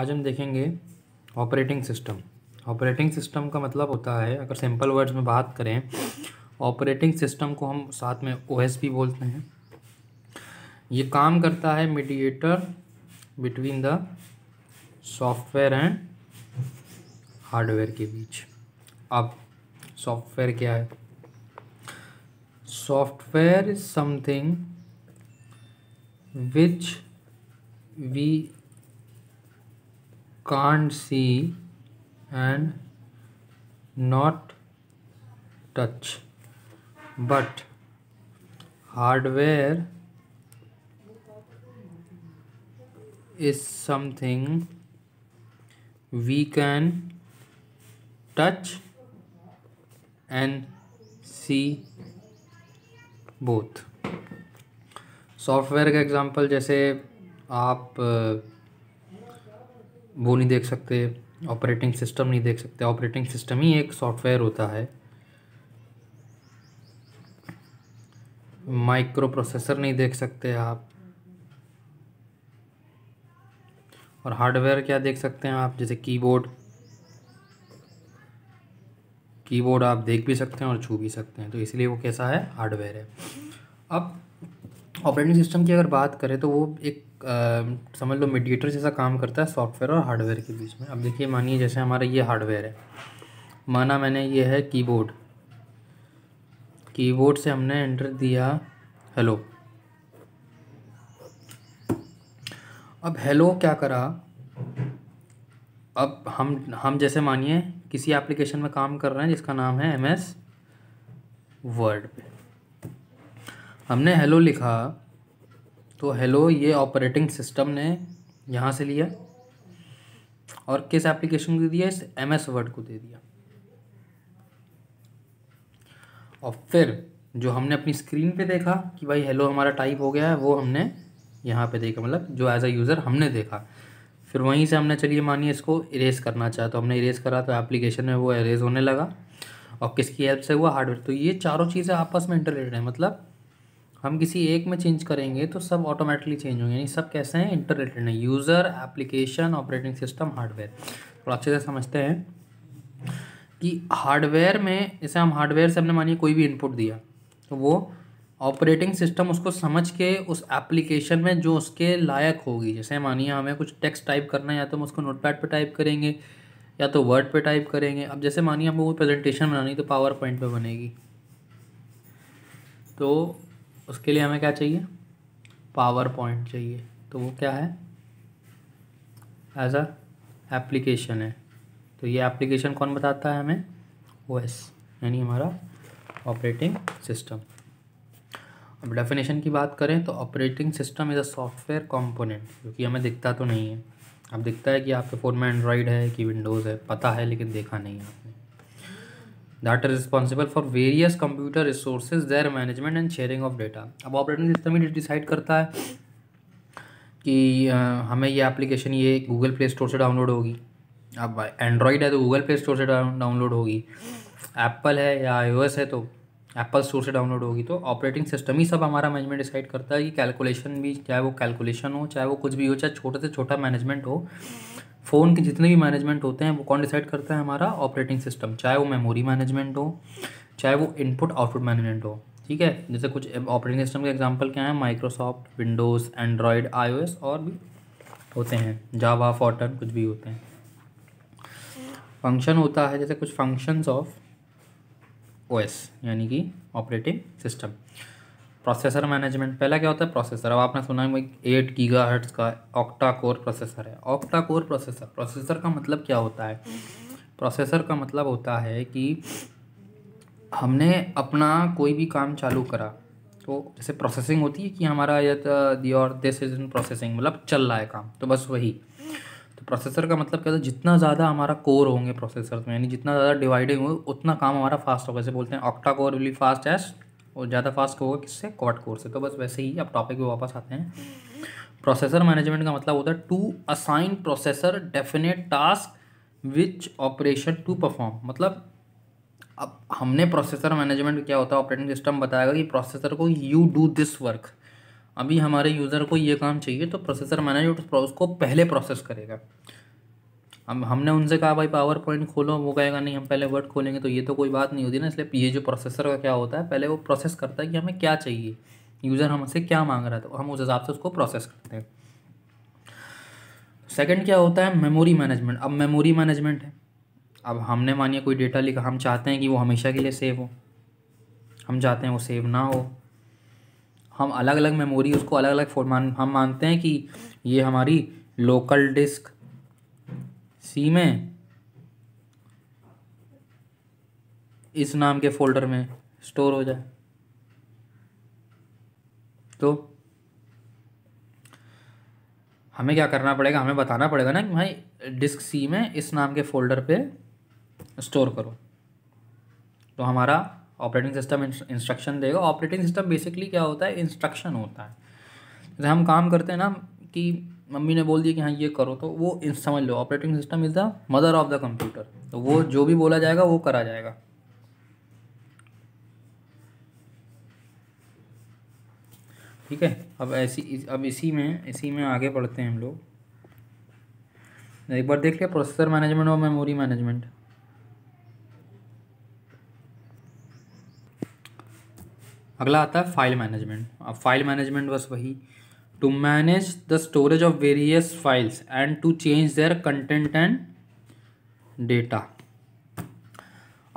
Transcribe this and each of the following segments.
आज हम देखेंगे ऑपरेटिंग सिस्टम ऑपरेटिंग सिस्टम का मतलब होता है अगर सिंपल वर्ड्स में बात करें ऑपरेटिंग सिस्टम को हम साथ में ओ भी बोलते हैं ये काम करता है mediator between the software and hardware के बीच अब सॉफ्टवेयर क्या है software is something which we can't see and not touch but hardware is something we can touch and see both software का एग्ज़ाम्पल जैसे आप वो नहीं देख सकते ऑपरेटिंग सिस्टम नहीं देख सकते ऑपरेटिंग सिस्टम ही एक सॉफ्टवेयर होता है माइक्रो प्रोसेसर नहीं देख सकते आप और हार्डवेयर क्या देख सकते हैं आप जैसे कीबोर्ड कीबोर्ड आप देख भी सकते हैं और छू भी सकते हैं तो इसलिए वो कैसा है हार्डवेयर है अब ऑपरेटिंग सिस्टम की अगर बात करें तो वो एक समझ लो मीडिएटर जैसा काम करता है सॉफ्टवेयर और हार्डवेयर के बीच में अब देखिए मानिए जैसे हमारा ये हार्डवेयर है माना मैंने ये है कीबोर्ड कीबोर्ड से हमने एंटर दिया हेलो अब हेलो क्या करा अब हम हम जैसे मानिए किसी एप्लीकेशन में काम कर रहे हैं जिसका नाम है एम एस वर्ड पे हमने हेलो लिखा तो हेलो ये ऑपरेटिंग सिस्टम ने यहाँ से लिया और किस एप्लीकेशन को दिया इस एम एस वर्ड को दे दिया और फिर जो हमने अपनी स्क्रीन पे देखा कि भाई हेलो हमारा टाइप हो गया है वो हमने यहाँ पे देखा मतलब जो एज अ यूज़र हमने देखा फिर वहीं से हमने चलिए मानिए इसको इरेज करना चाहा तो हमने इरेज करा तो एप्लीकेशन में वो इरेज होने लगा और किसकी हेल्प से हुआ हार्डवेयर तो ये चारों चीज़ें आपस में इंटरलेटेड हैं मतलब हम किसी एक में चेंज करेंगे तो सब ऑटोमेटिकली चेंज होंगे यानी सब कैसे हैं इंटर रिलेटेड हैं user application operating system hardware थोड़ा अच्छे से समझते हैं कि हार्डवेयर में जैसे हम हार्डवेयर से हमने मानिए कोई भी इनपुट दिया तो वो ऑपरेटिंग सिस्टम उसको समझ के उस एप्लीकेशन में जो उसके लायक होगी जैसे मानिए हमें कुछ टेक्स्ट टाइप करना है या तो हम उसको नोटपैड पे टाइप करेंगे या तो वर्ड पे टाइप करेंगे अब जैसे मानिए हमको वो प्रेजेंटेशन बनानी तो पावर पॉइंट पर बनेगी तो उसके लिए हमें क्या चाहिए पावर पॉइंट चाहिए तो वो क्या है एज अ एप्लीकेशन है तो ये एप्लीकेशन कौन बताता है हमें ओ यानी हमारा ऑपरेटिंग सिस्टम अब डेफिनेशन की बात करें तो operating system is a software component क्योंकि हमें दिखता तो नहीं है अब दिखता है कि आपके फ़ोन में एंड्रॉयड है कि विंडोज़ है पता है लेकिन देखा नहीं है आपने that is responsible for various computer resources their management and sharing of data अब ऑपरेटिंग सिस्टम ही डिसाइड करता है कि आ, हमें ये एप्लीकेशन ये गूगल प्ले स्टोर से डाउनलोड होगी अब एंड्रॉयड है तो गूगल प्ले स्टोर से डाउनलोड होगी एप्पल है या आई है तो एप्पल स्टोर से डाउनलोड होगी तो ऑपरेटिंग सिस्टम ही सब हमारा मैनेजमेंट डिसाइड करता है कि कैलकुलेशन भी चाहे वो कैलकुलेशन हो चाहे वो कुछ भी हो चाहे छोटे से छोटा मैनेजमेंट हो फ़ोन के जितने भी मैनेजमेंट होते हैं वो कौन डिसाइड करता है हमारा ऑपरेटिंग सिस्टम चाहे वो मेमोरी मैनेजमेंट हो चाहे वो इनपुट आउटपुट मैनेजमेंट हो ठीक है जैसे कुछ ऑपरेटिंग सिस्टम के एग्जांपल क्या हैं माइक्रोसॉफ्ट विंडोज़ एंड्रॉयड आईओएस और भी होते हैं जावा फॉटन कुछ भी होते हैं फंक्शन होता है जैसे कुछ फंक्शंस ऑफ ओएस यानी कि ऑपरेटिंग सिस्टम प्रोसेसर मैनेजमेंट पहला क्या होता है प्रोसेसर अब आपने सुना है एट गीगा हर्ट्स का ऑक्टा कोर प्रोसेसर है ऑक्टा कोर प्रोसेसर प्रोसेसर का मतलब क्या होता है प्रोसेसर का मतलब होता है कि हमने अपना कोई भी काम चालू करा तो जैसे प्रोसेसिंग होती है कि हमारा यद तो दिस इज इन प्रोसेसिंग मतलब चल रहा है काम तो बस वही तो प्रोसेसर का मतलब क्या होता है जितना ज़्यादा हमारा कोर होंगे प्रोसेसर में यानी जितना ज़्यादा डिवाइडिंग होंगे उतना काम हमारा फास्ट होगा जैसे बोलते हैं octa core will fast as और ज़्यादा फास्ट होगा किससे कॉट कोर से तो बस वैसे ही अब टॉपिक पे वापस आते हैं प्रोसेसर मैनेजमेंट का मतलब होता है to assign processor definite task which operation to perform मतलब अब हमने प्रोसेसर मैनेजमेंट क्या होता है ऑपरेटिंग सिस्टम बताएगा कि प्रोसेसर को यू डू दिस वर्क अभी हमारे यूज़र को ये काम चाहिए तो प्रोसेसर मैनेजमेंट उसको पहले प्रोसेस करेगा हम हमने उनसे कहा भाई पावर पॉइंट खोलो वो कहेगा नहीं हम पहले वर्ड खोलेंगे तो ये तो कोई बात नहीं होती ना इसलिए ये जो प्रोसेसर का क्या होता है पहले वो प्रोसेस करता है कि हमें क्या चाहिए यूज़र हमसे क्या मांग रहा था तो हम उस हिसाब से उसको प्रोसेस करते हैं सेकेंड क्या होता है मेमोरी मैनेजमेंट अब मेमोरी मैनेजमेंट है अब हमने मानिए कोई डेटा लिखा हम चाहते हैं कि वो हमेशा के लिए सेव हो हम चाहते हैं वो सेव ना हो हम अलग अलग मेमोरी उसको अलग अलग फॉर्म हम मानते हैं कि ये हमारी लोकल डिस्क सी में इस नाम के फोल्डर में स्टोर हो जाए तो हमें क्या करना पड़ेगा हमें बताना पड़ेगा ना कि भाई डिस्क सी में इस नाम के फोल्डर पे स्टोर करो तो हमारा ऑपरेटिंग सिस्टम इंस्ट्रक्शन देगा ऑपरेटिंग सिस्टम बेसिकली क्या होता है इंस्ट्रक्शन होता है जैसे हम काम करते हैं ना कि मम्मी ने बोल दिया कि हाँ ये करो तो वो समझ लो operating system is the mother of the computer तो वो जो भी बोला जाएगा वो करा जाएगा ठीक है अब ऐसी अब इसी में इसी में आगे बढ़ते हैं हम लोग एक बार देख लिया प्रोसेसर मैनेजमेंट और मेमोरी मैनेजमेंट अगला आता है फाइल मैनेजमेंट अब फाइल मैनेजमेंट बस वही to manage the storage of various files and to change their content and data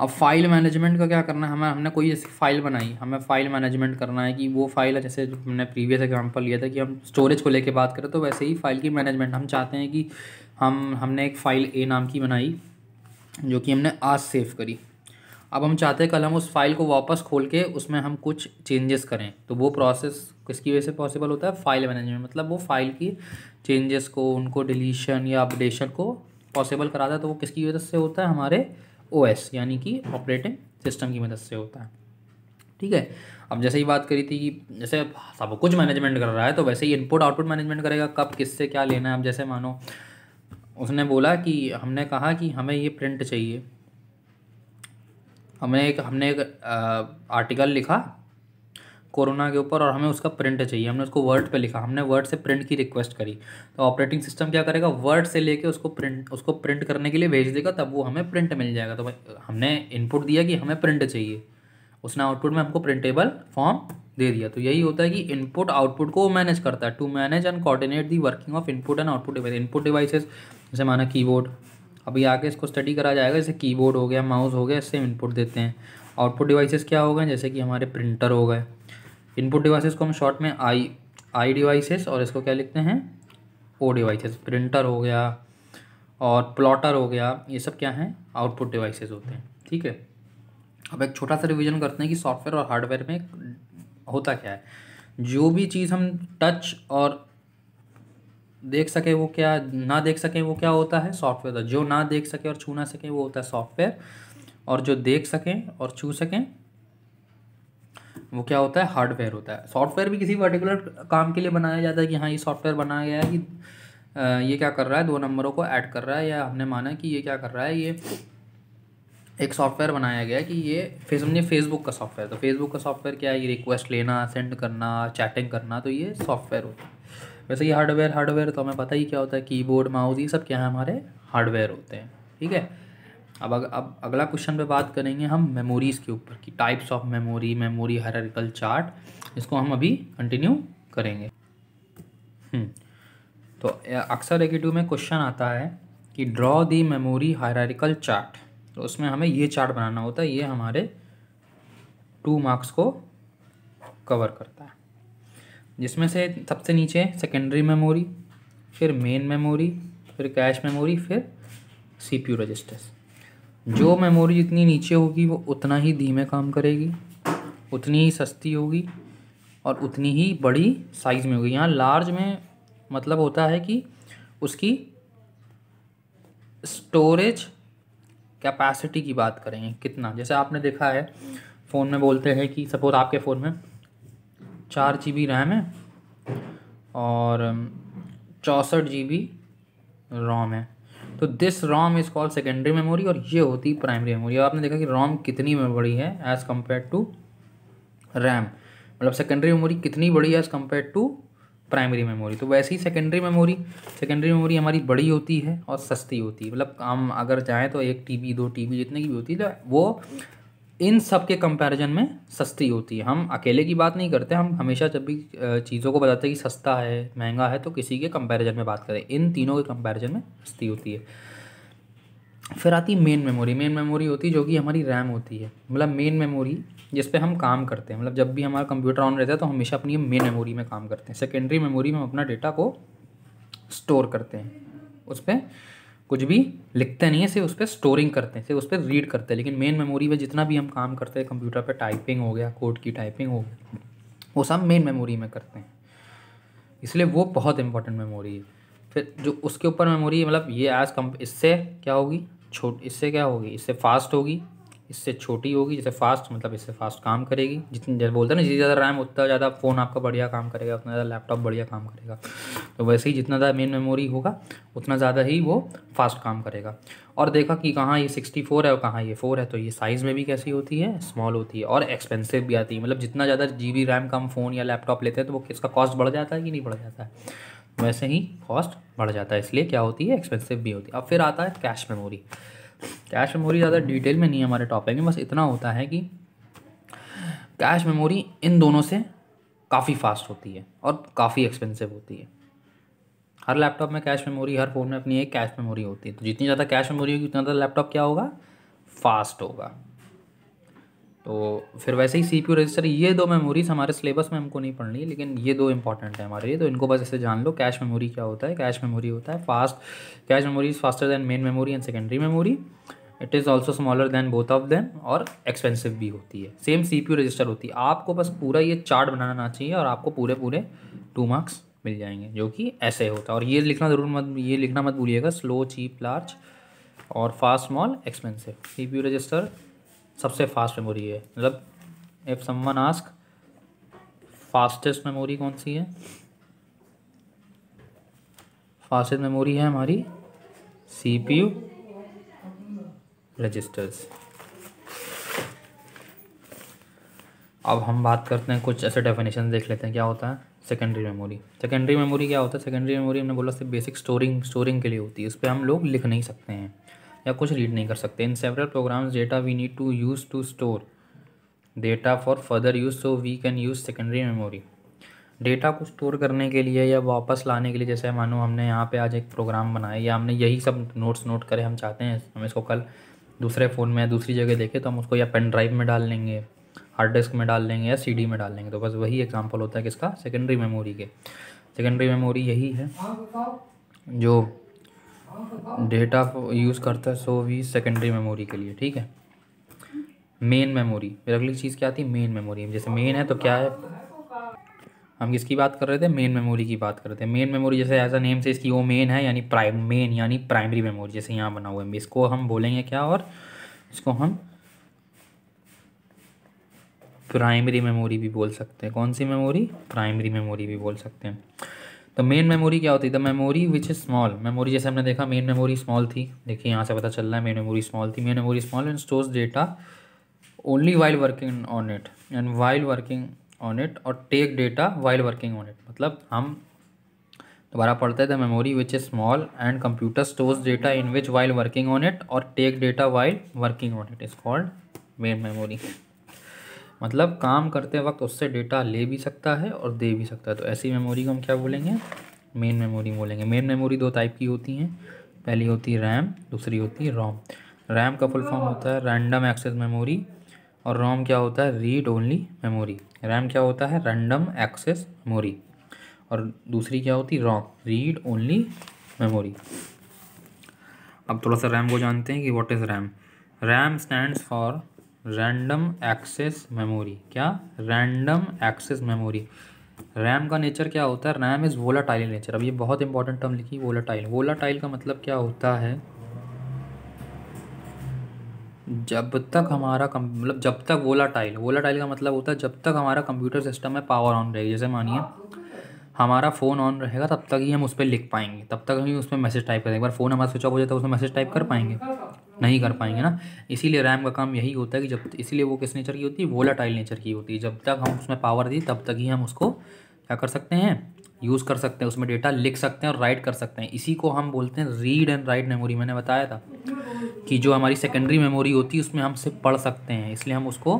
अब फाइल मैनेजमेंट का क्या करना है हमें हमने कोई ऐसी फाइल बनाई हमें फाइल मैनेजमेंट करना है कि वो फाइल जैसे हमने प्रीवियस एग्जांपल लिया था कि हम स्टोरेज को लेके बात करें तो वैसे ही फाइल की मैनेजमेंट हम चाहते हैं कि हम हमने एक फ़ाइल ए नाम की बनाई जो कि हमने आज सेव करी अब हम चाहते हैं कल हम उस फाइल को वापस खोल के उसमें हम कुछ चेंजेस करें तो वो प्रोसेस किसकी वजह से पॉसिबल होता है फाइल मैनेजमेंट मतलब वो फाइल की चेंजेस को उनको डिलीशन या अपडेशन को पॉसिबल कराता है तो वो किसकी वजह से होता है हमारे ओ यानी कि ऑपरेटिंग सिस्टम की मदद से होता है ठीक है अब जैसे ही बात करी थी कि जैसे सब कुछ मैनेजमेंट कर रहा है तो वैसे ही इनपुट आउटपुट मैनेजमेंट करेगा कब किससे क्या लेना है अब जैसे मानो उसने बोला कि हमने कहा कि हमें ये प्रिंट चाहिए हमने एक हमने एक आ, आर्टिकल लिखा कोरोना के ऊपर और हमें उसका प्रिंट चाहिए हमने उसको वर्ड पे लिखा हमने वर्ड से प्रिंट की रिक्वेस्ट करी तो ऑपरेटिंग सिस्टम क्या करेगा वर्ड से लेके उसको प्रिंट उसको प्रिंट करने के लिए भेज देगा तब वो हमें प्रिंट मिल जाएगा तो हमने इनपुट दिया कि हमें प्रिंट चाहिए उसने आउटपुट में हमको प्रिंटेबल फॉर्म दे दिया तो यही होता है कि इनपुट आउटपुट को मैनेज करता है to manage and coordinate the working of input and output device input devices जैसे माना कीबोर्ड अभी आगे इसको स्टडी करा जाएगा जैसे कीबोर्ड हो गया माउस हो गया इससे इनपुट देते हैं आउटपुट डिवाइसेस क्या हो गए जैसे कि हमारे प्रिंटर हो गए इनपुट डिवाइसेस को हम शॉर्ट में आई आई डिवाइसेस और इसको क्या लिखते हैं ओ डिवाइसेस प्रिंटर हो गया और प्लॉटर हो गया ये सब क्या हैं आउटपुट डिवाइसेस होते हैं ठीक है अब एक छोटा सा रिविजन करते हैं कि सॉफ्टवेयर और हार्डवेयर में होता क्या है जो भी चीज़ हम टच और देख सके वो क्या ना देख सके वो क्या होता है सॉफ्टवेयर जो ना देख सके और छू ना सके वो होता है सॉफ्टवेयर और जो देख सकें और छू सकें वो क्या होता है हार्डवेयर होता है सॉफ्टवेयर भी किसी पर्टिकुलर काम के लिए बनाया जाता है कि हाँ ये सॉफ्टवेयर बनाया गया है कि ये क्या कर रहा है दो नंबरों को ऐड कर रहा है या हमने माना कि ये क्या कर रहा है ये एक सॉफ्टवेयर बनाया गया कि ये फेस हमने फेसबुक का सॉफ्टवेयर तो फेसबुक का सॉफ्टवेयर क्या है ये रिक्वेस्ट लेना सेंड करना चैटिंग करना तो ये सॉफ्टवेयर होता है वैसे ये हार्डवेयर हार्डवेयर तो हमें पता ही क्या होता है कीबोर्ड माउस ये सब क्या है हमारे हार्डवेयर होते हैं ठीक है अब अग, अब अगला क्वेश्चन पे बात करेंगे हम मेमोरीज़ के ऊपर की types of memory memory hierarchical chart इसको हम अभी कंटिन्यू करेंगे हम्म, तो अक्सर एगेटिव में क्वेश्चन आता है कि draw the memory hierarchical chart तो उसमें हमें ये चार्ट बनाना होता है ये हमारे टू मार्क्स को कवर करता है जिसमें से सबसे नीचे सेकेंडरी मेमोरी फिर मेन मेमोरी फिर कैश मेमोरी फिर सीपीयू रजिस्टर्स जो मेमोरी जितनी नीचे होगी वो उतना ही धीमे काम करेगी उतनी ही सस्ती होगी और उतनी ही बड़ी साइज़ में होगी यहाँ लार्ज में मतलब होता है कि उसकी स्टोरेज कैपेसिटी की बात करेंगे कितना जैसे आपने देखा है फ़ोन में बोलते हैं कि सपोज आपके फ़ोन में चार जी बी रैम है और चौंसठ जी बी रोम है तो this ROM is called secondary memory और ये होती प्राइमरी मेमोरी आपने देखा कि रॉम कितनी बड़ी है एज़ कम्पेयर टू रैम मतलब सेकेंडरी मेमोरी कितनी बड़ी है as compare to primary memory तो वैसे ही सेकेंडरी मेमोरी सेकेंडरी मेमोरी हमारी बड़ी होती है और सस्ती होती है मतलब हम अगर चाहें तो एक टी बी दो टी बी जितने की भी होती है तो वो इन सब के कंपैरिजन में सस्ती होती है हम अकेले की बात नहीं करते हम हमेशा जब भी चीज़ों को बताते हैं कि सस्ता है महंगा है तो किसी के कंपैरिजन में बात करें इन तीनों के कंपैरिजन में सस्ती होती है फिर आती मेन मेमोरी मेन मेमोरी होती है जो कि हमारी रैम होती है मतलब मेन मेमोरी जिस पर हम काम करते हैं मतलब जब भी हमारा कंप्यूटर ऑन रहता है तो हमेशा अपनी मेन मेमोरी में काम करते हैं सेकेंडरी मेमोरी में हम अपना डेटा को स्टोर करते हैं उस पर कुछ भी लिखते नहीं है सिर्फ उस पर स्टोरिंग करते हैं सिर्फ उस पर रीड करते हैं लेकिन मेन मेमोरी में जितना भी हम काम करते हैं कंप्यूटर पर टाइपिंग हो गया कोड की टाइपिंग हो गया वो सब मेन मेमोरी में करते हैं इसलिए वो बहुत इंपॉर्टेंट मेमोरी है फिर जो उसके ऊपर मेमोरी मतलब ये एज कम इससे क्या होगी छोट इससे क्या होगी इससे फास्ट होगी इससे छोटी होगी जैसे फास्ट मतलब इससे फास्ट काम करेगी जितनी जैसे बोलते हैं ना जितनी ज़्यादा रैम उतना ज़्यादा फ़ोन आपका बढ़िया काम करेगा उतना ज़्यादा लैपटॉप बढ़िया काम करेगा तो वैसे ही जितना ज़्यादा मेन मेमोरी होगा उतना ज़्यादा ही वो फास्ट काम करेगा और देखा कि कहाँ ये सिक्सटी फोर है और कहाँ ये फोर है तो ये साइज़ में भी कैसी होती है स्मॉल होती है और एक्सपेंसिव भी आती है मतलब जितना ज़्यादा जी बी रैम का हम फ़ोन या लैपटॉप लेते हैं तो वो किसका कॉस्ट बढ़ जाता है कि नहीं बढ़ जाता है वैसे ही कॉस्ट बढ़ जाता है इसलिए क्या होती है एक्सपेंसिव भी होती है अब फिर आता है कैश मेमोरी कैश मेमोरी ज़्यादा डिटेल में नहीं है हमारे टॉपिक में बस इतना होता है कि कैश मेमोरी इन दोनों से काफ़ी फास्ट होती है और काफ़ी एक्सपेंसिव होती है हर लैपटॉप में कैश मेमोरी हर फ़ोन में अपनी एक कैश मेमोरी होती है तो जितनी ज़्यादा कैश मेमोरी होगी उतना ज़्यादा लैपटॉप क्या होगा फास्ट होगा तो फिर वैसे ही सी पी रजिस्टर ये दो मेमोरीज हमारे सिलेबस में हमको नहीं पढ़नी लेकिन ये दो इंपॉर्टेंट है हमारे लिए तो इनको बस ऐसे जान लो कैश मेमोरी क्या होता है कैश मेमोरी होता है fast cache memory is faster than main memory and secondary memory it is also smaller than both of them और एक्सपेंसिव भी होती है same C P U register होती है आपको बस पूरा ये चार्ट बनाना चाहिए और आपको पूरे पूरे टू मार्क्स मिल जाएंगे जो कि ऐसे होता है और ये लिखना ज़रूर मत ये लिखना मत भूलिएगा स्लो चीप लार्ज और fast small expensive C P U register सबसे फास्ट मेमोरी है मतलब if someone ask fastest memory कौन सी है फास्टेस्ट मेमोरी है हमारी सीपीयू रजिस्टर्स अब हम बात करते हैं कुछ ऐसे डेफिनेशन देख लेते हैं क्या होता है सेकेंडरी मेमोरी सेकेंडरी मेमोरी क्या होता है सेकेंडरी मेमोरी हमने बोला सिर्फ बेसिक स्टोरिंग स्टोरिंग के लिए होती है उस पर हम लोग लिख नहीं सकते हैं या कुछ रीड नहीं कर सकते in several programs data we need to use to store data for further use so we can use secondary memory डेटा को स्टोर करने के लिए या वापस लाने के लिए जैसे मानो हमने यहाँ पे आज एक प्रोग्राम बनाया या हमने यही सब नोट्स नोट करे हम चाहते हैं हम इसको कल दूसरे फ़ोन में या दूसरी जगह देखें तो हम उसको या पेन ड्राइव में डाल लेंगे हार्ड डिस्क में डाल लेंगे या सीडी में डाल लेंगे तो बस वही एग्जांपल होता है किसका सेकेंडरी मेमोरी के सेकेंडरी मेमोरी यही है जो डेटा यूज़ करता है सो वी सेकेंडरी मेमोरी के लिए ठीक है मेन मेमोरी फिर अगली चीज़ क्या आती है मेन मेमोरी जैसे मेन है तो क्या है हम किसकी बात कर रहे थे मेन मेमोरी की बात कर रहे थे मेन मेमोरी जैसे एज अ नेम से इसकी वो मेन है यानी प्राइम मेन यानी प्राइमरी मेमोरी जैसे यहाँ बना हुआ है इसको हम बोलेंगे क्या और इसको हम प्राइमरी मेमोरी भी बोल सकते हैं कौन सी मेमोरी प्राइमरी मेमोरी भी बोल सकते हैं द मेन मेमोरी क्या होती है the memory which is small memory जैसे हमने देखा मेन मेमोरी स्मॉल थी देखिए यहाँ से पता चल रहा है मेन मेमोरी स्मॉल थी main memory small and stores data only while working on it and while working on it और take data while working on it मतलब हम दोबारा पढ़ते हैं the memory which is small and computer stores data in which while working on it और take data while working on it is called main memory मतलब काम करते वक्त उससे डेटा ले भी सकता है और दे भी सकता है तो ऐसी मेमोरी को हम क्या बोलेंगे मेन मेमोरी बोलेंगे मेन मेमोरी दो टाइप की होती हैं पहली होती है रैम दूसरी होती है रोम रैम का फुल फॉर्म होता है रैंडम एक्सेस मेमोरी और रोम क्या होता है रीड ओनली मेमोरी रैम क्या होता है रैंडम एक्सेस मेमोरी और दूसरी क्या होती है रीड ओनली मेमोरी अब थोड़ा सा रैम को जानते हैं कि what is RAM RAM stands for random access memory क्या रैंडम एक्सेस मेमोरी रैम का नेचर क्या होता है रैम इज़ वोलाटाइल नेचर अब ये बहुत इंपॉर्टेंट टर्म लिखी वोलाटाइल वोलाटाइल का मतलब क्या होता है जब तक हमारा कम मतलब जब तक वोलाटाइल वोलाटाइल का मतलब होता है जब तक हमारा कंप्यूटर सिस्टम में पावर ऑन रहेगी जैसे मानिए हमारा फ़ोन ऑन रहेगा तब तक ही हम उस पर लिख पाएंगे तब तक हम उस पर मैसेज टाइप करेंगे एक बार फ़ोन हमारा स्विच ऑफ हो जाता है उसमें मैसेज टाइप कर पाएंगे नहीं कर पाएंगे ना इसीलिए रैम का काम यही होता है कि जब इसीलिए वो किस नेचर की होती है वोलाटाइल नेचर की होती है जब तक हम उसमें पावर दी तब तक ही हम उसको क्या कर सकते हैं यूज़ कर सकते हैं उसमें डेटा लिख सकते हैं और राइट कर सकते हैं इसी को हम बोलते हैं रीड एंड राइट मेमोरी मैंने बताया था कि जो हमारी सेकेंडरी मेमोरी होती है उसमें हम सिर्फ पढ़ सकते हैं इसलिए हम उसको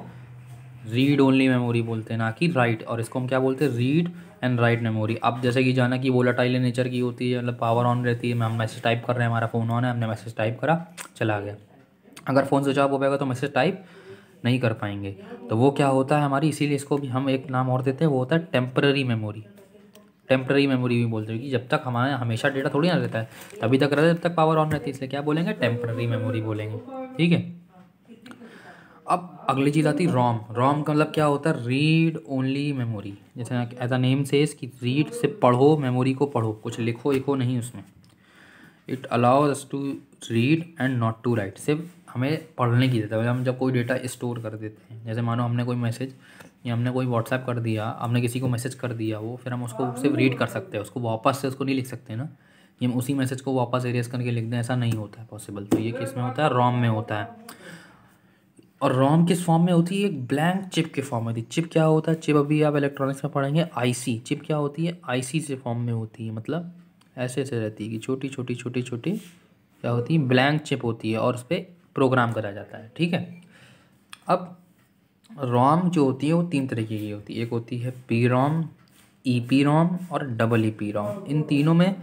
रीड ओनली मेमोरी बोलते हैं ना कि राइट और इसको हम क्या बोलते हैं रीड एंड राइट मेमोरी अब जैसे कि जाना कि वोलाटाइल नेचर की होती है मतलब पावर ऑन रहती है हम मैसेज टाइप कर रहे हैं हमारा फ़ोन ऑन है हमने मैसेज टाइप करा चला गया अगर फ़ोन स्विच ऑफ हो पाएगा तो मैसेज टाइप नहीं कर पाएंगे तो वो क्या होता है हमारी इसीलिए इसको भी हम एक नाम और देते हैं वो होता है टेम्प्ररी मेमोरी टेम्प्ररी मेमोरी भी बोलते हैं कि जब तक हमारे हमेशा डेटा थोड़ी ना रहता है तभी तक रहता है जब तक पावर ऑन रहती है इसलिए क्या बोलेंगे टेम्प्ररी मेमोरी बोलेंगे ठीक है अब अगली चीज़ आती है रॉम रॉम का मतलब क्या होता है रीड ओनली मेमोरी जैसे एज अ नेम से इसकी रीड से पढ़ो मेमोरी को पढ़ो कुछ लिखो लिखो नहीं उसमें it allows to read and not to write सिर्फ हमें पढ़ने की देता है हम जब कोई डेटा स्टोर कर देते हैं जैसे मानो हमने कोई मैसेज या हमने कोई व्हाट्सएप कर दिया हमने किसी को मैसेज कर दिया वो फिर हम उसको सिर्फ रीड कर सकते हैं उसको वापस से उसको नहीं लिख सकते ना कि हम उसी मैसेज को वापस एरेज करके लिख दें ऐसा नहीं होता है पॉसिबल तो ये किस में होता है रॉम में होता है और रोम किस फॉर्म में होती है एक ब्लैंक चिप के फॉर्म में होती है चिप क्या होता है चिप अभी आप इलेक्ट्रॉनिक्स में पढ़ेंगे आईसी चिप क्या होती है आईसी से फॉर्म में होती है मतलब ऐसे ऐसे रहती है कि छोटी छोटी छोटी छोटी क्या होती है ब्लैंक चिप होती है और उस पर प्रोग्राम करा जाता है ठीक है अब रोम जो होती है वो तीन तरीके की होती है एक होती है पी रोम ई पी रोम और डबल ई पी रोम इन तीनों में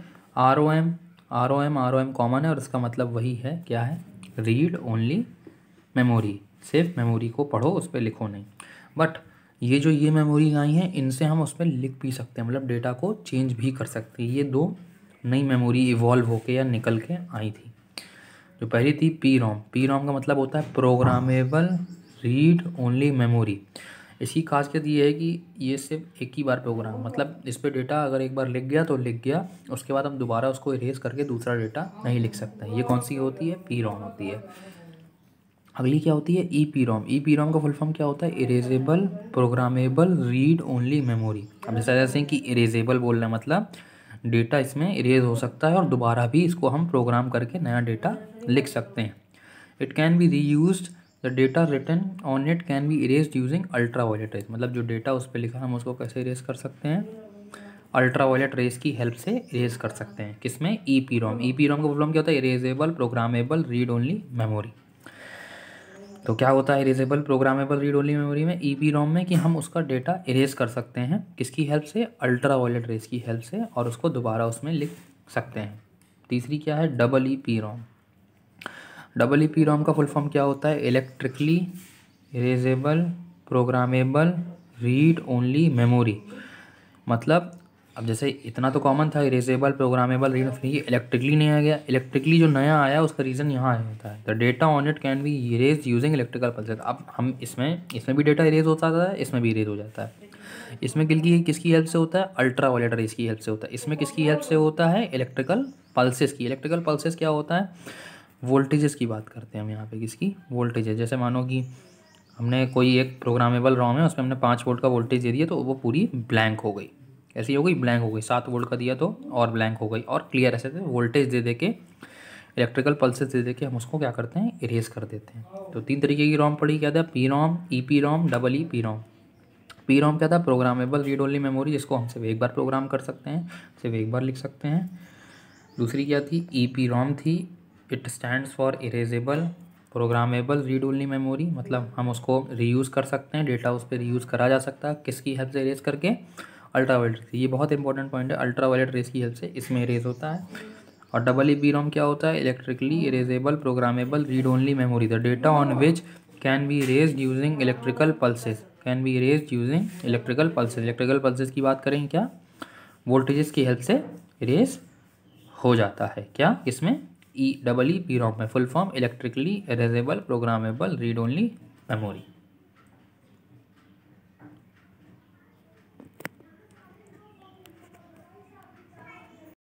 R O M R O M R O M common है और इसका मतलब वही है क्या है रीड ओनली मेमोरी सिर्फ मेमोरी को पढ़ो उस पर लिखो नहीं बट ये जो ये मेमोरी आई हैं इनसे हम उस पर लिख भी सकते हैं मतलब डेटा को चेंज भी कर सकते हैं ये दो नई मेमोरी इवॉल्व होके या निकल के आई थी जो पहली थी पी रोम पी रोम का मतलब होता है प्रोग्रामेबल रीड ओनली मेमोरी इसकी खासियत ये है कि ये सिर्फ एक ही बार प्रोग्राम मतलब इस पर डेटा अगर एक बार लिख गया तो लिख गया उसके बाद हम दोबारा उसको इरेज करके दूसरा डेटा नहीं लिख सकते हैं ये कौन सी होती है पी रोम होती है अगली क्या होती है ई P ROM E P ROM का फुल फॉर्म क्या होता है erasable programmable read only memory अब जैसा जैसे कि इरेजेबल बोल रहे हैं मतलब डेटा इसमें इरेज हो सकता है और दोबारा भी इसको हम प्रोग्राम करके नया डेटा लिख सकते हैं it can be reuse the data return on it can be erase using ultra violet rays मतलब जो डेटा उस पर लिखा हम उसको कैसे इरेज कर सकते हैं अल्ट्रा वायलेट रेस की हेल्प से इरेज कर सकते हैं किसमें ई P ROM E P ROM का प्रॉब्लम क्या होता है erasable programmable read only memory तो क्या होता है erasable programmable read only memory में ई e रोम में कि हम उसका डेटा इरेज कर सकते हैं किसकी हेल्प से अल्ट्रा वॉयलेट रेस की हेल्प से और उसको दोबारा उसमें लिख सकते हैं तीसरी क्या है double E P ROM double E P ROM का फुल फॉर्म क्या होता है electrically erasable programmable read only memory मतलब अब जैसे इतना तो कॉमन था erasable programmable read free electrically नहीं आ गया इलेक्ट्रिकली जो नया आया उसका रीज़न यहाँ आया होता है the data on it can be erase using electrical pulse अब हम इसमें इसमें भी डेटा इरेज होता है इसमें भी इरेज हो जाता है इसमें की किसकी हेल्प से होता है अल्ट्रा वॉलेटर रेस की हेल्प से होता है इसमें किसकी हेल्प से होता है इलेक्ट्रिकल पल्सेस की इलेक्ट्रिकल पल्सेस क्या होता है वोल्टेजेस की बात करते हैं हम यहाँ पे किसकी वोल्टेजेस जैसे मानो कि हमने कोई एक प्रोग्रामेबल रॉम है उसमें हमने पाँच वोल्ट का वोल्टेज दे दिया तो वो पूरी ब्लैंक हो गई ऐसी हो गई ब्लैंक हो गई सात वोल्ट का दिया तो और ब्लैंक हो गई और क्लियर ऐसे वोल्टेज दे दे के इलेक्ट्रिकल पल्सेस दे दे के हम उसको क्या करते हैं इरेज कर देते हैं तो तीन तरीके की रोम पड़ी क्या था P ROM E P ROM double E P ROM P ROM क्या था प्रोग्रामेबल रीड ओनली मेमोरी जिसको हम सिर्फ एक बार प्रोग्राम कर सकते हैं सिर्फ एक बार लिख सकते हैं दूसरी क्या थी ई पी रोम थी it stand for erasable programmable read only memory मतलब हम उसको रीयूज़ कर सकते हैं डेटा उस पर रीयूज़ करा जा सकता है किसकी हेल्प से इरेज करके अल्ट्रा वायलेट ये बहुत इंपॉर्टेंट पॉइंट है अल्ट्रा वायलेट रेस की हेल्प से इसमें इरेज होता है और डबल ई बी रोम क्या होता है electrically erasable programmable read only memory the data on which can be erase using electrical pulses can be erase using electrical pulses electrical pulses की बात करें क्या वोल्टेजेस की हेल्प से रेज हो जाता है क्या इसमें E double E P ROM में full form electrically erasable programmable read only memory